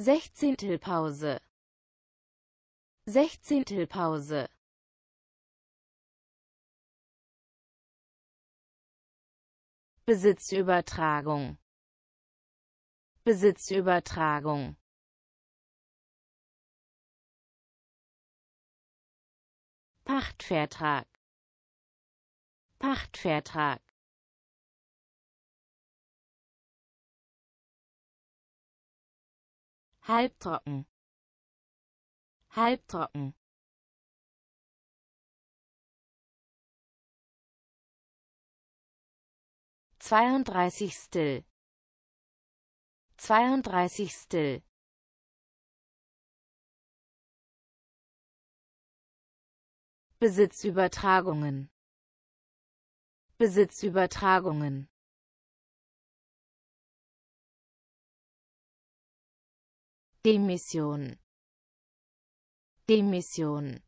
Sechzehntelpause Sechzehntelpause Besitzübertragung Besitzübertragung Pachtvertrag Pachtvertrag halbtrocken halbtrocken zweiunddreißigstel zweiunddreißigstel Besitzübertragungen Besitzübertragungen Demission Demission